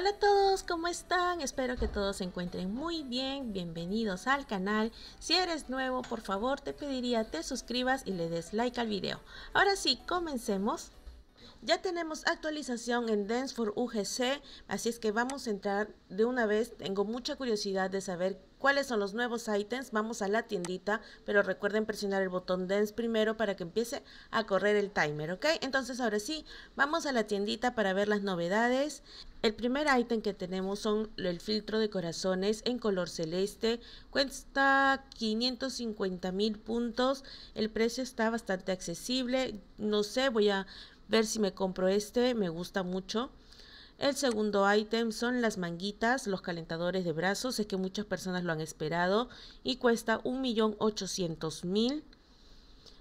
Hola a todos, ¿cómo están? Espero que todos se encuentren muy bien. Bienvenidos al canal. Si eres nuevo, por favor, te pediría te suscribas y le des like al video. Ahora sí, comencemos. Ya tenemos actualización en Dance for UGC, así es que vamos a entrar de una vez. Tengo mucha curiosidad de saber cuáles son los nuevos ítems, vamos a la tiendita, pero recuerden presionar el botón Dance primero para que empiece a correr el timer, ¿ok? Entonces ahora sí, vamos a la tiendita para ver las novedades. El primer ítem que tenemos son el filtro de corazones en color celeste, cuesta 550 mil puntos, el precio está bastante accesible, no sé, voy a ver si me compro este, me gusta mucho. El segundo ítem son las manguitas, los calentadores de brazos, es que muchas personas lo han esperado y cuesta 1.800.000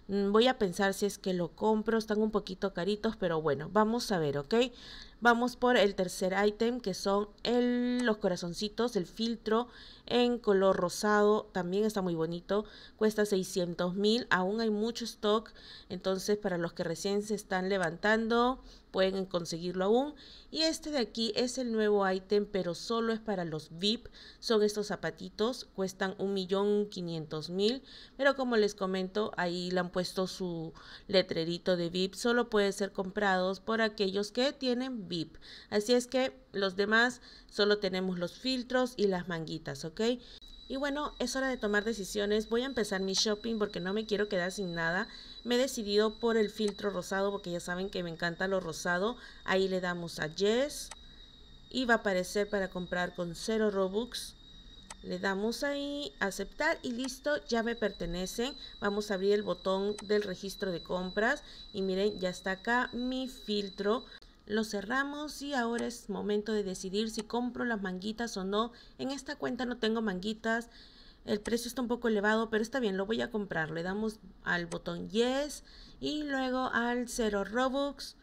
Mm, voy a pensar si es que lo compro, están un poquito caritos, pero bueno, vamos a ver, ¿ok? Vamos por el tercer item que son los corazoncitos, el filtro en color rosado, también está muy bonito, cuesta 600 mil, aún hay mucho stock, entonces para los que recién se están levantando pueden conseguirlo aún. Y este de aquí es el nuevo item pero solo es para los VIP, son estos zapatitos, cuestan 1.500.000, pero como les comento, ahí la han puesto su letrerito de VIP, solo puede ser comprados por aquellos que tienen VIP. Así es que los demás solo tenemos los filtros y las manguitas, ¿ok? Y bueno, es hora de tomar decisiones. Voy a empezar mi shopping porque no me quiero quedar sin nada. Me he decidido por el filtro rosado porque ya saben que me encanta lo rosado. Ahí le damos a Yes. Y va a aparecer para comprar con cero Robux. Le damos ahí, aceptar y listo, ya me pertenecen Vamos a abrir el botón del registro de compras y miren, ya está acá mi filtro. Lo cerramos y ahora es momento de decidir si compro las manguitas o no. En esta cuenta no tengo manguitas, el precio está un poco elevado, pero está bien, lo voy a comprar. Le damos al botón Yes y luego al 0 Robux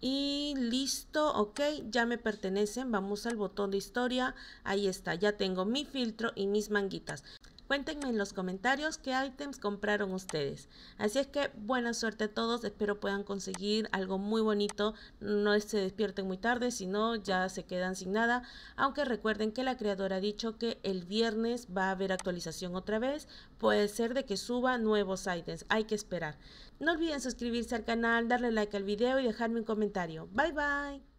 y listo, ok, ya me pertenecen, vamos al botón de historia, ahí está, ya tengo mi filtro y mis manguitas. Cuéntenme en los comentarios qué ítems compraron ustedes. Así es que buena suerte a todos, espero puedan conseguir algo muy bonito, no se despierten muy tarde, si no ya se quedan sin nada, aunque recuerden que la creadora ha dicho que el viernes va a haber actualización otra vez, puede ser de que suba nuevos ítems, hay que esperar. No olviden suscribirse al canal, darle like al video y dejarme un comentario. Bye bye.